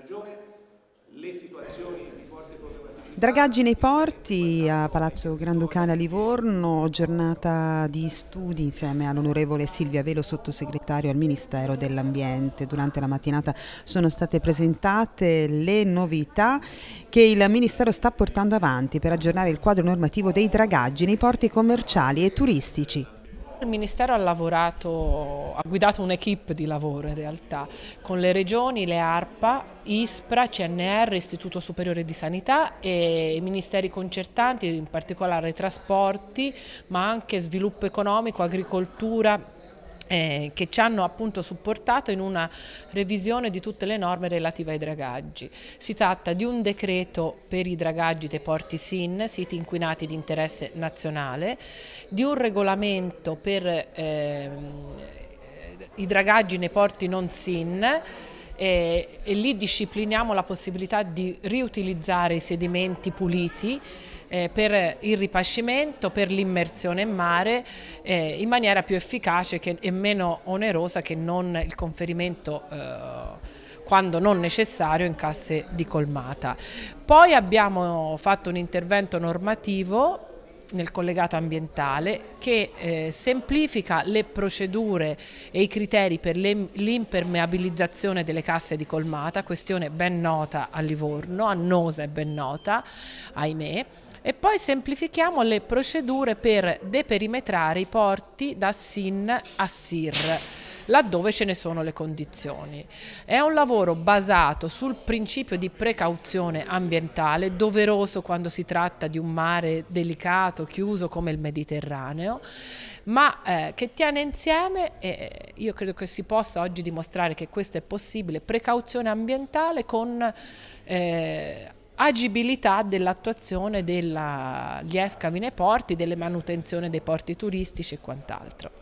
Regione le situazioni di forte problematicità. Dragaggi nei porti a Palazzo Granducale a Livorno, giornata di studi insieme all'onorevole Silvia Velo, sottosegretario al Ministero dell'Ambiente. Durante la mattinata sono state presentate le novità che il Ministero sta portando avanti per aggiornare il quadro normativo dei dragaggi nei porti commerciali e turistici. Il Ministero ha lavorato, ha guidato un'equipe di lavoro in realtà, con le regioni, le ARPA, ISPRA, CNR, Istituto Superiore di Sanità e i ministeri concertanti, in particolare trasporti, ma anche sviluppo economico, agricoltura, eh, che ci hanno appunto supportato in una revisione di tutte le norme relative ai dragaggi. Si tratta di un decreto per i dragaggi dei porti SIN, siti inquinati di interesse nazionale, di un regolamento per eh, i dragaggi nei porti non SIN, e, eh, e lì discipliniamo la possibilità di riutilizzare i sedimenti puliti eh, per il ripascimento, per l'immersione in mare eh, in maniera più efficace che, e meno onerosa che non il conferimento eh, quando non necessario in casse di colmata. Poi abbiamo fatto un intervento normativo nel collegato ambientale che eh, semplifica le procedure e i criteri per l'impermeabilizzazione delle casse di colmata, questione ben nota a Livorno, annosa e ben nota, ahimè, e poi semplifichiamo le procedure per deperimetrare i porti da SIN a SIR laddove ce ne sono le condizioni. È un lavoro basato sul principio di precauzione ambientale, doveroso quando si tratta di un mare delicato, chiuso come il Mediterraneo, ma eh, che tiene insieme, e eh, io credo che si possa oggi dimostrare che questo è possibile, precauzione ambientale con... Eh, agibilità dell'attuazione degli escavi nei porti, delle manutenzione dei porti turistici e quant'altro.